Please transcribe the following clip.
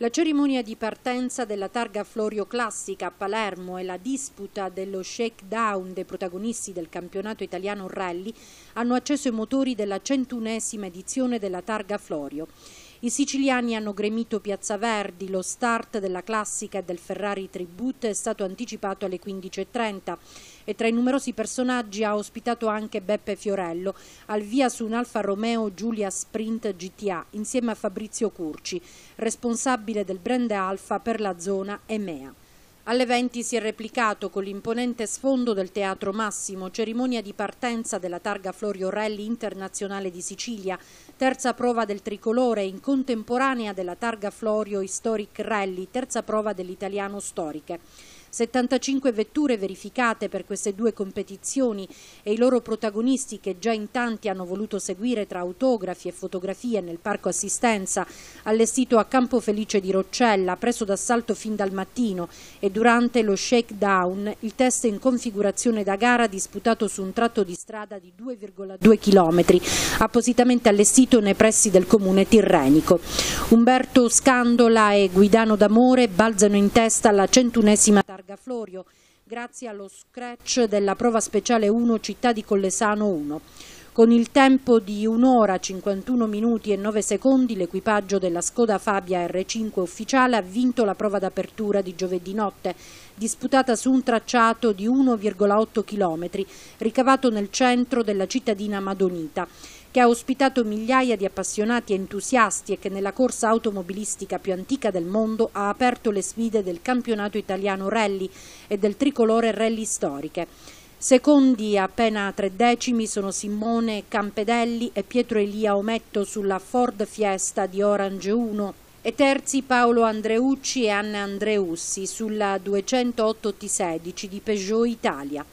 La cerimonia di partenza della targa Florio Classica a Palermo e la disputa dello shakedown dei protagonisti del campionato italiano rally hanno acceso i motori della centunesima edizione della targa Florio. I siciliani hanno gremito Piazza Verdi, lo start della classica e del Ferrari Tribute è stato anticipato alle 15.30 e tra i numerosi personaggi ha ospitato anche Beppe Fiorello al via su un Alfa Romeo Giulia Sprint GTA insieme a Fabrizio Curci, responsabile stabile del brand Alfa per la zona EMEA. Alle 20 si è replicato con l'imponente sfondo del Teatro Massimo, cerimonia di partenza della targa Florio Rally Internazionale di Sicilia, terza prova del tricolore in contemporanea della targa Florio Historic Rally, terza prova dell'italiano storiche. 75 vetture verificate per queste due competizioni e i loro protagonisti che già in tanti hanno voluto seguire tra autografi e fotografie nel parco assistenza allestito a Campo Felice di Roccella, preso d'assalto fin dal mattino e durante lo shakedown, il test in configurazione da gara disputato su un tratto di strada di 2,2 km, appositamente allestito nei pressi del comune tirrenico. Umberto Scandola e Guidano D'Amore balzano in testa alla centunesima Florio grazie allo scratch della prova speciale 1 Città di Collesano 1. Con il tempo di un'ora, 51 minuti e 9 secondi l'equipaggio della Skoda Fabia R5 ufficiale ha vinto la prova d'apertura di giovedì notte, disputata su un tracciato di 1,8 km, ricavato nel centro della cittadina Madonita che ha ospitato migliaia di appassionati e entusiasti e che nella corsa automobilistica più antica del mondo ha aperto le sfide del campionato italiano rally e del tricolore rally storiche. Secondi appena tre decimi sono Simone Campedelli e Pietro Elia Ometto sulla Ford Fiesta di Orange 1 e terzi Paolo Andreucci e Anna Andreussi sulla 208 T16 di Peugeot Italia.